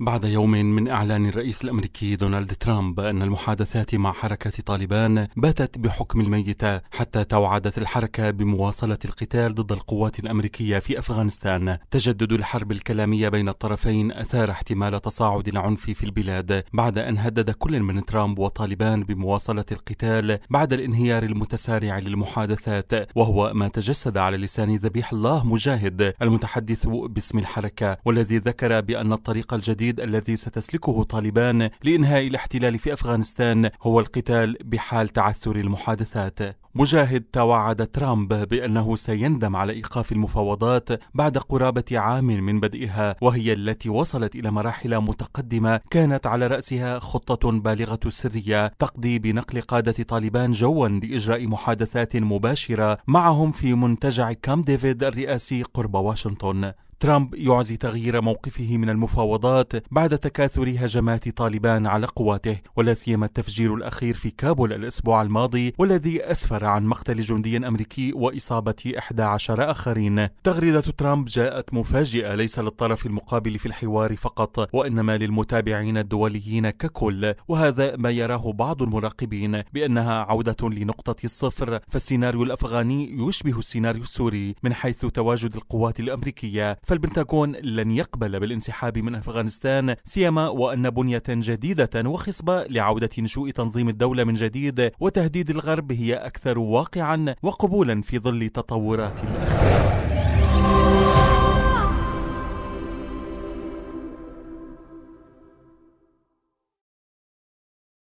بعد يوم من إعلان الرئيس الأمريكي دونالد ترامب أن المحادثات مع حركة طالبان باتت بحكم الميتة حتى توعدت الحركة بمواصلة القتال ضد القوات الأمريكية في أفغانستان تجدد الحرب الكلامية بين الطرفين أثار احتمال تصاعد العنف في البلاد بعد أن هدد كل من ترامب وطالبان بمواصلة القتال بعد الانهيار المتسارع للمحادثات وهو ما تجسد على لسان ذبيح الله مجاهد المتحدث باسم الحركة والذي ذكر بأن الطريق الجديد الجديد الذي ستسلكه طالبان لإنهاء الاحتلال في أفغانستان هو القتال بحال تعثر المحادثات مجاهد توعد ترامب بأنه سيندم على إيقاف المفاوضات بعد قرابة عام من بدئها وهي التي وصلت إلى مراحل متقدمة كانت على رأسها خطة بالغة السرية تقضي بنقل قادة طالبان جوا لإجراء محادثات مباشرة معهم في منتجع كام ديفيد الرئاسي قرب واشنطن ترامب يعزي تغيير موقفه من المفاوضات بعد تكاثر هجمات طالبان على قواته ولا سيما التفجير الاخير في كابول الاسبوع الماضي والذي اسفر عن مقتل جندي أمريكي وإصابة 11 آخرين تغريدة ترامب جاءت مفاجئة ليس للطرف المقابل في الحوار فقط وإنما للمتابعين الدوليين ككل وهذا ما يراه بعض المراقبين بأنها عودة لنقطة الصفر فالسيناريو الأفغاني يشبه السيناريو السوري من حيث تواجد القوات الأمريكية فالبنتاغون لن يقبل بالانسحاب من أفغانستان سيما وأن بنية جديدة وخصبة لعودة نشوء تنظيم الدولة من جديد وتهديد الغرب هي أكثر أكثر واقعا وقبولا في ظل تطورات الأخبار